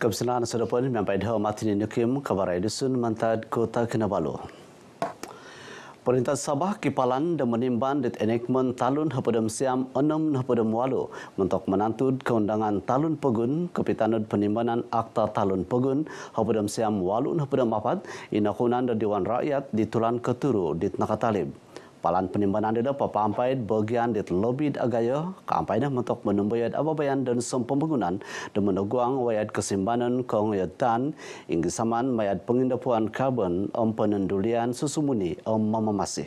Kebesaran sedapan yang pada hal mati ini nukim kabar edisun mantad kota Kinabalu. Perintah Sabah Kipalan dan menimban dit enekmen talun hapadam siam enam hapadam walu untuk menantud keundangan talun pegun kepitanud penimbanan akta talun pegun hapadam siam walu hapadam apat inakunan dan Dewan Rakyat ditulan keturu dit nakatalib. Palan penimbangan itu dapat pampai bagian di lebih agaya kampai dah untuk menembayat ababayan dan sempembangunan dan meneguang wayat kesimbanan kong yatan hingga saman mayat pengindapuan karbon om penendulian susumuni om mama masih.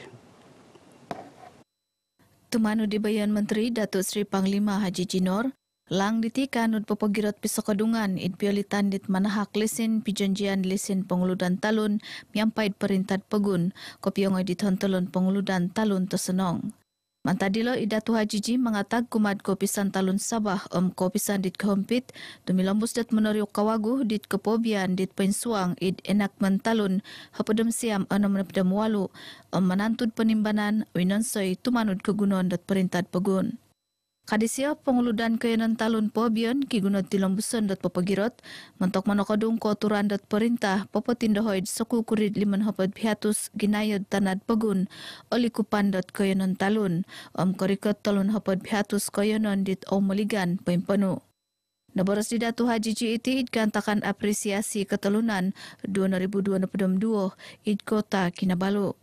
Temanu di Bayan Menteri Datuk Seri Panglima Haji Jinor, Lang ditikan ud pepogirot pisokodungan id piolitan dit manahak lisin pijanjian lisin penguludan talun miampait perintah pegun kopiongoy ditontolon pengeludan talun tesenong. Mantadilo Ida Tuha Jiji mengatak kumat kopisan talun Sabah om kopisan dit kehompit tumilombus dat menoriuk kawaguh dit kepobian dit pensuang id enak mentalun hapudem siam anam nepedam walu om menantud penimbanan winonsoy tumanud kegunon dat perintat pegun. Kadisia pengeludan kainan talun pobian kiguna tilambusan dat papagirot mentok manokadung ko aturan dat perintah papatindahoid sakul kurid liman hapad pihatus ginayod tanad pagun olikupan dat kainan talun om kariket talun hapad pihatus kainan dit o maligan pimpanu. Nabaras di Datu Haji Jiti e idgantakan apresiasi ketelunan 2022 id kota Kinabalu.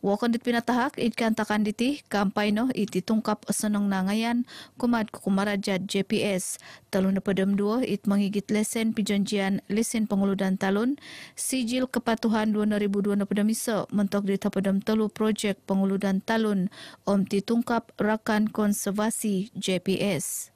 Wakon dit pinatahak it kan takan diti kampai no iti tungkap senong nangayan kumat kumarajat JPS. Talun na padam duo it mangigit lesen pijanjian lesen penguludan talun sijil kepatuhan 2002 na padam iso mentok dita padam telu projek penguludan talun om ti rakan konservasi JPS.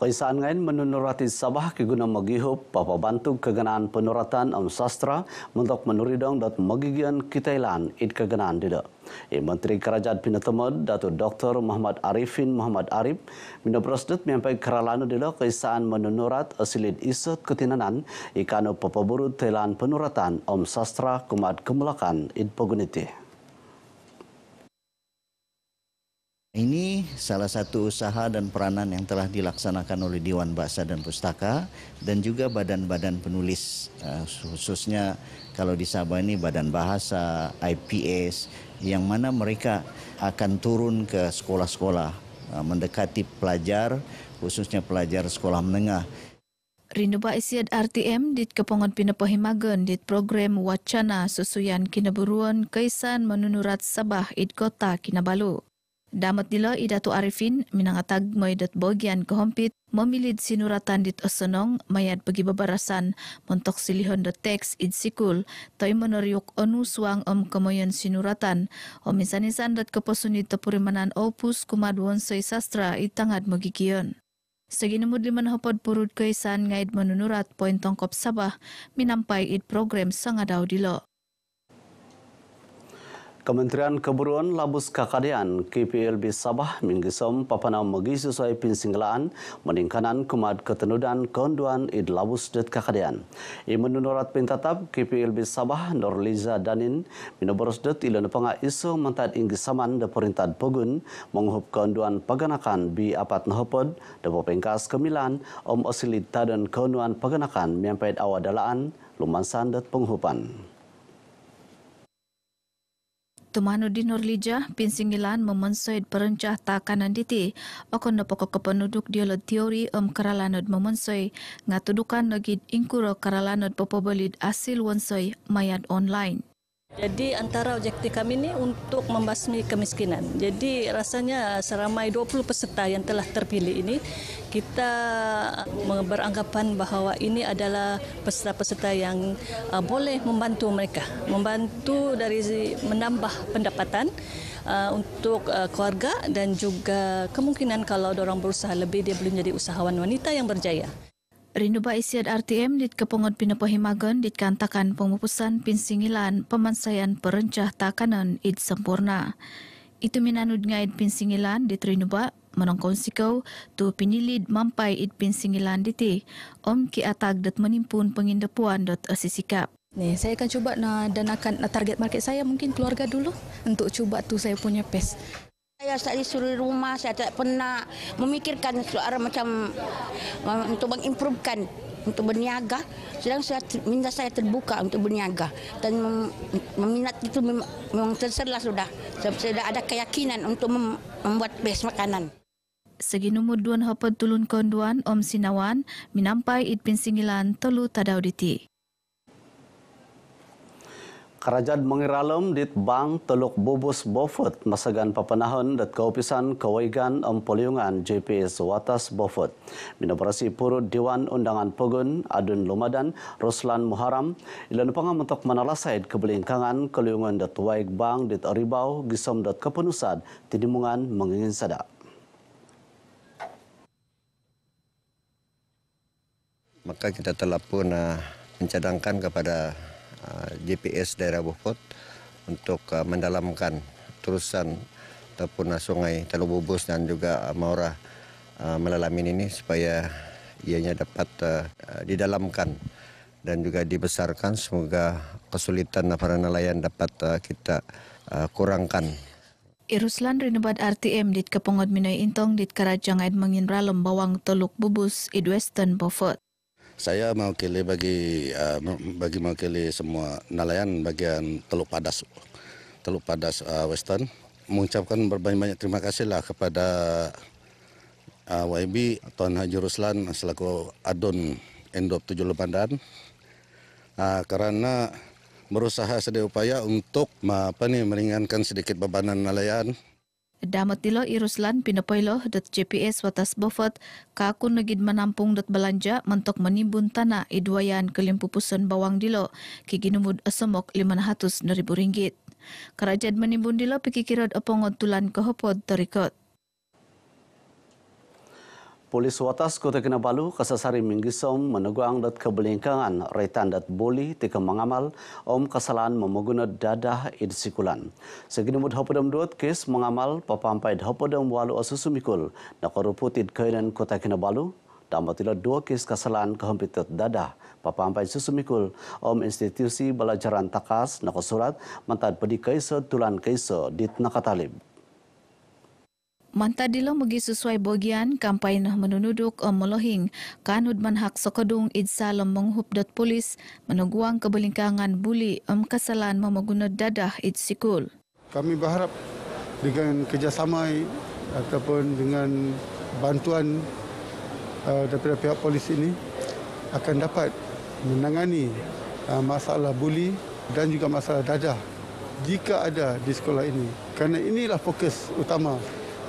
Paisaan ngayon menunurati sabah kaguna magihop bantu kaganaan penuratan ang sastra mentok menuridong dat magigian kitailan it kaganaan dida. I e, Menteri Kerajaan Pinatumod Dato Dr. Muhammad Arifin Muhammad Arif minapresdet miampai keralano dida kaisaan menunurat asilid isot ketinanan ikano papaburu telan penuratan om sastra kumad kemulakan it paguniti. Ini salah satu usaha dan peranan yang telah dilaksanakan oleh Dewan Bahasa dan Pustaka dan juga badan-badan penulis ah, khususnya kalau di Sabah ini Badan Bahasa, IPS yang mana mereka akan turun ke sekolah-sekolah ah, mendekati pelajar khususnya pelajar sekolah menengah. Rindu Baisiat RTM dit kepongon pinepohimagen dit program Wacana Susuyan Kinaburuan Kaisan Menunurat Sabah id Kota Kinabalu. Damat nila Idatu Arifin minangatag mo bogian kehompit memilih sinuratan dit mayat mayad pagibabarasan montok silihon dot text id sikul toy monoryok onu suang om kamoyan sinuratan o minsanisan dat kaposunit tapurimanan opus kumadwon soy sastra itangad magigiyon. segi ginamod liman hapod purud kaisan ngayad manunurat poin tongkop sabah minampai id program sa ngadaw dilo. Kementerian Keburuan Labus Kakadian KPLB Sabah Minggu Som Papanam Sesuai Pin Singgalaan Meningkanan Kumad Ketenudan Konduan Id Labus Det Kakadian Imen Nurat Pintatap KPLB Sabah Norliza Danin Minoboros Det Ilon Pengak Isu Mentad Inggi Saman De Perintad Pogun Menghub Konduan Paganakan Bi Apat Nahopod De Popengkas Kemilan Om Osilid Tadon Konduan Paganakan Miampait Awadalaan Lumansan Det Penghupan Lumansan Det Penghupan Tumanudin Norlija Pinsingilan memensoid perencah takanan diti. Okon na pokok kepenuduk dia le teori em karalanud memensoi. Ngatudukan lagi ingkuro karalanud popobolid asil wansoi mayat online. Jadi antara objektif kami ini untuk membasmi kemiskinan. Jadi rasanya seramai 20 peserta yang telah terpilih ini, kita beranggapan bahawa ini adalah peserta-peserta yang uh, boleh membantu mereka. Membantu dari menambah pendapatan uh, untuk uh, keluarga dan juga kemungkinan kalau orang berusaha lebih, dia boleh menjadi usahawan wanita yang berjaya. Rindu ba isiat RTM dit kepungut pinapahimagan dit kantakan pemupusan pinsingilan pemansayan perencah takanan id sempurna. Itu minanud id pinsingilan dit rindu ba menongkong sikau tu pinilid mampai id pinsingilan diti. Om ki atag dat menimpun pengindepuan dot asisikap. Nih, saya akan cuba nak danakan target market saya mungkin keluarga dulu untuk cuba tu saya punya pes. Saya tak disuruh rumah, saya tak pernah memikirkan suara macam untuk mengimprovekan untuk berniaga. Sedang saya minta saya terbuka untuk berniaga dan mem, meminat itu memang terserlah sudah. Sebab saya sudah ada keyakinan untuk membuat base makanan. Segi nomor dua hampir tulun konduan Om Sinawan, menampai it pin singilan telu tadau Kerajaan mengiralam di bank Teluk Bubus Bofut masakan papanahan dat kaupisan kawaigan empoliungan JPS Watas Beaufort. Minoperasi purut Dewan Undangan pegun Adun Lumadan Ruslan Muharam ilan pangam untuk menalasai kebelingkangan keliungan dan waig bank di Aribau gisom dan kepenusad tinimungan mengingin sadak. Maka kita telah pun mencadangkan kepada Eh, GPS daerah Bukot untuk eh, mendalamkan terusan ataupun eh, sungai Bubus dan juga Maura melalamin ini supaya ianya dapat didalamkan dan juga dibesarkan semoga kesulitan para nelayan dapat kita kurangkan. Iruslan rinebat RTM dit kepongod minoy intong dit Edmengin Ralem bawang teluk bubus idwestern Beaufort. Saya mewakili bagi uh, bagi mewakili semua nelayan bagian Teluk Padas Teluk Padas uh, Western mengucapkan berbanyak-banyak terima kasihlah kepada uh, ah, YB Tuan Haji Ruslan selaku adun Endop 78 Bandar uh, karena berusaha sedaya upaya untuk apa nih meringankan sedikit bebanan nelayan Damatilo Iruslan pinapoylo dot GPS watas bofot ka kun nagid manampung dot belanja mentok menimbun tanah iduayan kelimpupusan bawang dilo kiginumud asomok 500 ribu ringgit. Kerajaan menimbun dilo pikikirod opongon tulan kehopod terikot. Polis Watas Kota Kinabalu kasasari menggisom meneguang dat kebelingkangan reitan dat boli tika mengamal om kesalahan memuguna dadah idsikulan. Segini mud hapudam duat kes mengamal papampai hapudam walu asusumikul na koruputid kainan Kota Kinabalu tambatila dua kes kesalahan kehempitat dadah papampai susumikul om institusi belajaran takas na kosurat mantad pedikaisa tulan kaisa dit nakatalib. Mantadilo magi sesuai bagian kampai nah menunduk eh, meloheng kan hudman hak sokodung idsa lembong hub dot polis menuguang kebelingkangan buli em kesalahan memaguna dadah idsikul. Kami berharap dengan kerjasama ataupun dengan bantuan uh, daripada pihak polis ini akan dapat menangani uh, masalah buli dan juga masalah dadah jika ada di sekolah ini. Kerana inilah fokus utama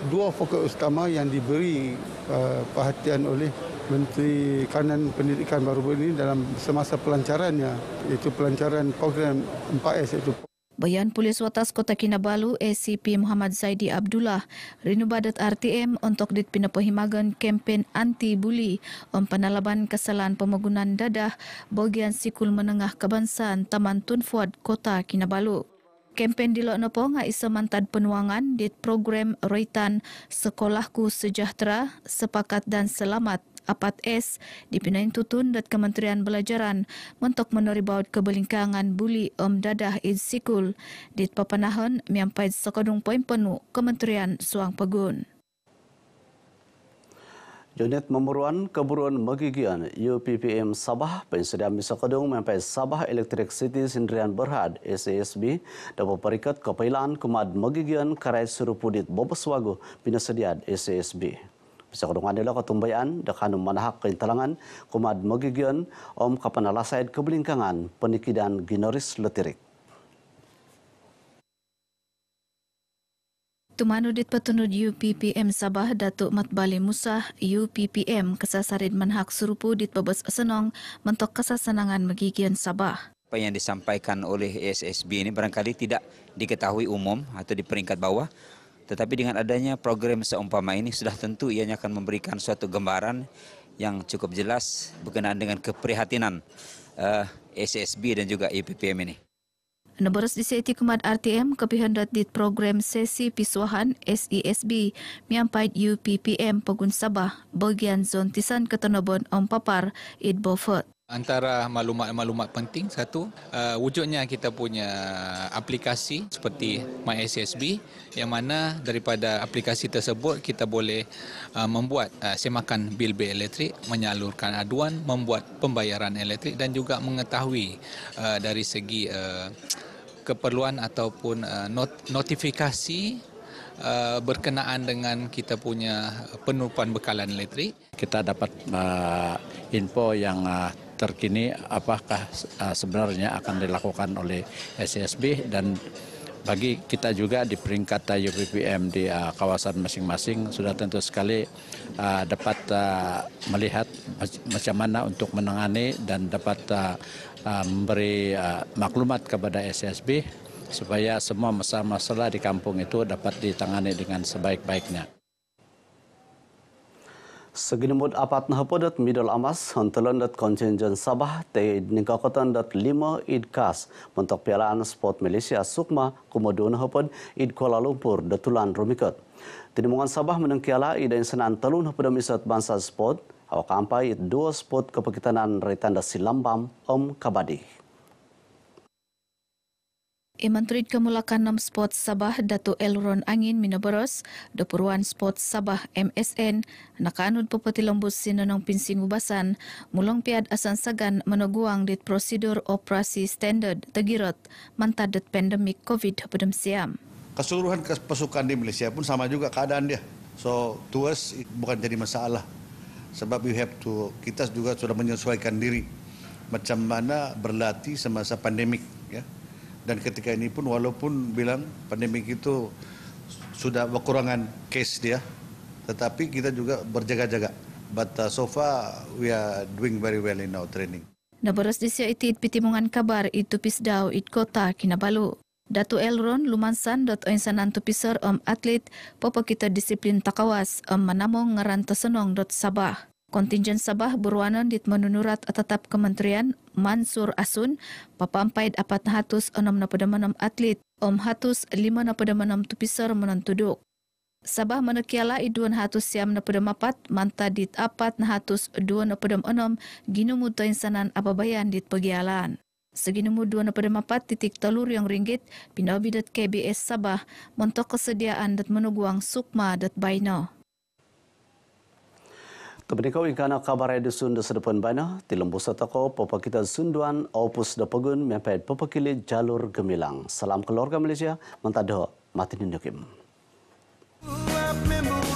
dua fokus utama yang diberi uh, perhatian oleh Menteri Kanan Pendidikan baru ini dalam semasa pelancarannya iaitu pelancaran program 4S itu. Bayan Polis Watas Kota Kinabalu, ACP Muhammad Zaidi Abdullah, Rinu Badat RTM untuk ditpina pohimagan kempen anti-buli om penalaban kesalahan pemegunan dadah bagian sikul menengah kebangsaan Taman Tun Fuad Kota Kinabalu. Kempen di Lok ngai isa mantan penuangan di program Reitan Sekolahku Sejahtera Sepakat dan Selamat Apat S dipindahin tutun dat Kementerian Belajaran mentok menori baut kebelingkangan buli om dadah id sikul. Dit papanahan miampai sekadung poin penuh Kementerian Suang Pegun. Unit memeruan keburuan megigian UPPM Sabah Pensedia Misa Kedung Mempai Sabah Electric City Sindrian Berhad SASB dapat perikat kepailan kemad megigian karai surupudit pudit Bobos Wagu SASB. Misa Kedung adalah ketumbayan dekanu manahak keintalangan kumad megigian om kapanalasaid kebelingkangan penikidan ginoris letirik. Tumanudit Petunud UPPM Sabah Datuk Matbali Musa UPPM kesasarin menhak serupu di Pebes Senong mentok kesasenangan megigian Sabah. Apa yang disampaikan oleh ESSB ini barangkali tidak diketahui umum atau di peringkat bawah. Tetapi dengan adanya program seumpama ini sudah tentu ianya akan memberikan suatu gambaran yang cukup jelas berkenaan dengan keprihatinan uh, eh, SSB dan juga IPPM ini di disiati kemat RTM kepihan datit program sesi pisuahan SESB miampait UPPM Pegun Sabah bagian zon tisan ketenobon Om Papar Id Beaufort. Antara maklumat-maklumat penting, satu, uh, wujudnya kita punya aplikasi seperti MySSB yang mana daripada aplikasi tersebut kita boleh uh, membuat uh, semakan bil-bil elektrik, menyalurkan aduan, membuat pembayaran elektrik dan juga mengetahui uh, dari segi uh, keperluan ataupun eh, not, notifikasi eh, berkenaan dengan kita punya penumpang bekalan elektrik. Kita dapat uh, info yang uh, terkini apakah uh, sebenarnya akan dilakukan oleh SSB dan bagi kita juga di peringkat UPPM di uh, kawasan masing-masing sudah tentu sekali uh, dapat uh, melihat macam mana untuk menangani dan dapat uh, memberi uh, maklumat kepada SSB supaya semua masalah-masalah di kampung itu dapat ditangani dengan sebaik-baiknya. Segenimut apat nah podat Middle Amas hantelan dat kontingen Sabah te ningkakotan dat lima idkas mentok pialaan sport Malaysia Sukma kumadun hapun id Kuala Lumpur datulan rumikot. Tinimungan Sabah menengkiala idain senan telun hapun misat bansa sport awak ampai dua sport kepekitanan retanda silambam om kabadih. Imanturid eh, Kemulakan Nom spot Sabah Datu Elron Angin Minoboros, Dapuruan spot Sabah MSN, Nakaanud Pupati Lombus Sinonong Pinsing Ubasan, Mulong Piad Asan Sagan Menoguang Dit Prosedur Operasi Standard Tegirot, Mantad Dit Pandemik covid 19 Siam. Keseluruhan pasukan di Malaysia pun sama juga keadaan dia. So, to us, bukan jadi masalah. Sebab we have to, kita juga sudah menyesuaikan diri. Macam mana berlatih semasa pandemik. Ya. Dan ketika ini pun walaupun bilang pandemi itu sudah berkurangan case dia, tetapi kita juga berjaga-jaga. But uh, so far we are doing very well in our training. di disya iti pitimungan kabar itu pisdau it kota kinabalu. Datu Elron lumansan dot oinsanan tupisor om atlet kita disiplin takawas om manamong ngaran tasenong dot Sabah. Kontingen Sabah berwanan dit menunurat atatap kementerian Mansur Asun, papampaid apat hatus enam napada manam atlet, om hatus lima napada manam tupisar menantuduk. Sabah menekiala iduan hatus siam napada mapat, manta dit apat na hatus dua napada enam, ginumuta insanan ababayan dit pegialan. Seginumu dua napada mapat titik telur yang ringgit, pinawabi bidat KBS Sabah, montok kesediaan dat menuguang sukma dat baino. Kepada kau ingkana kabar ada sun dan baina di tilembus atau Papa kita sunduan, opus dan pegun, papa kili jalur gemilang. Salam keluarga Malaysia, mentadah, mati nindukim. Let me move.